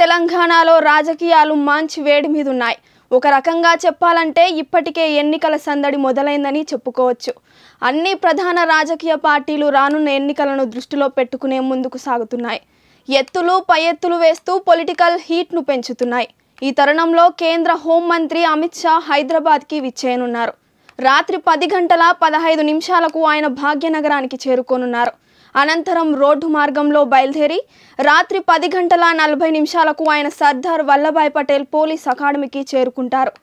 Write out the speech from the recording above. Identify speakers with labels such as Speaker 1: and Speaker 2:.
Speaker 1: తెలంగాణలో రాజకీయాలు మంచి వేడి మీదున్నాయి ఒక రకంగా చెప్పాలంటే ఇప్పటికే ఎన్నికల సందడి మొదలైందని చెప్పుకోవచ్చు అన్ని ప్రధాన రాజకీయ పార్టీలు రానున్న ఎన్నికలను దృష్టిలో పెట్టుకునే ముందుకు సాగుతున్నాయి ఎత్తులు పై ఎత్తులు వేస్తూ పొలిటికల్ హీట్ను పెంచుతున్నాయి ఈ తరుణంలో కేంద్ర హోంమంత్రి అమిత్ షా హైదరాబాద్కి విచ్చేయనున్నారు రాత్రి పది గంటల పదహైదు నిమిషాలకు ఆయన భాగ్యనగరానికి చేరుకోనున్నారు అనంతరం రోడ్డు మార్గంలో బయలుదేరి రాత్రి పది గంటల నలభై నిమిషాలకు ఆయన సర్దార్ వల్లభాయ్ పటేల్ పోలీస్ అకాడమీకి చేరుకుంటారు